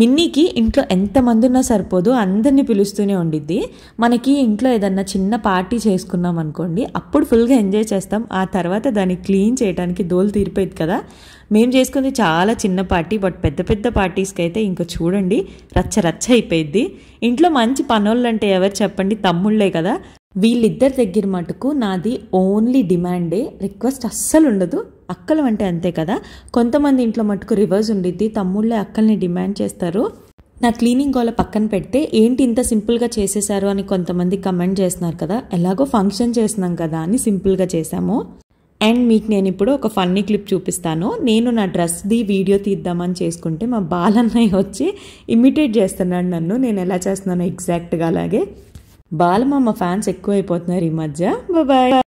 మిన్నీకి ఇంట్లో ఎంతమంది ఉన్నా సరిపోదు అందరినీ పిలుస్తూనే ఉండిద్ది మనకి ఇంట్లో ఏదన్నా చిన్న పార్టీ చేసుకున్నాం అనుకోండి అప్పుడు ఫుల్గా ఎంజాయ్ చేస్తాం ఆ తర్వాత దాన్ని క్లీన్ చేయడానికి దోలు తీరిపోయింది కదా మేము చేసుకుంది చాలా చిన్న పార్టీ బట్ పెద్ద పెద్ద పార్టీస్కి అయితే ఇంకా చూడండి రచ్చ రచ్చ అయిపోయింది ఇంట్లో మంచి పనులు అంటే ఎవరు చెప్పండి తమ్ముళ్ళే కదా వీళ్ళిద్దరి దగ్గర మటుకు నాది ఓన్లీ డిమాండే రిక్వెస్ట్ అస్సలు ఉండదు అక్కలు అంటే అంతే కదా కొంతమంది ఇంట్లో మటుకు రివర్స్ ఉండిద్ది తమ్ముళ్ళే అక్కల్ని డిమాండ్ చేస్తారు నా క్లీనింగ్ గోల పక్కన పెడితే ఏంటి ఇంత సింపుల్గా చేసేసారు అని కొంతమంది కమెంట్ చేస్తున్నారు కదా ఎలాగో ఫంక్షన్ చేసినాం కదా అని సింపుల్గా చేశాము అండ్ మీకు నేను ఇప్పుడు ఒక ఫన్నీ క్లిప్ చూపిస్తాను నేను నా డ్రెస్ది వీడియో తీద్దామని చేసుకుంటే మా బాలన్నయ్య వచ్చి ఇమిటేట్ చేస్తున్నాడు నన్ను నేను ఎలా చేస్తున్నాను ఎగ్జాక్ట్గా అలాగే బాలమామ ఫ్యాన్స్ ఎక్కువైపోతున్నారు ఈ మధ్య బాయ్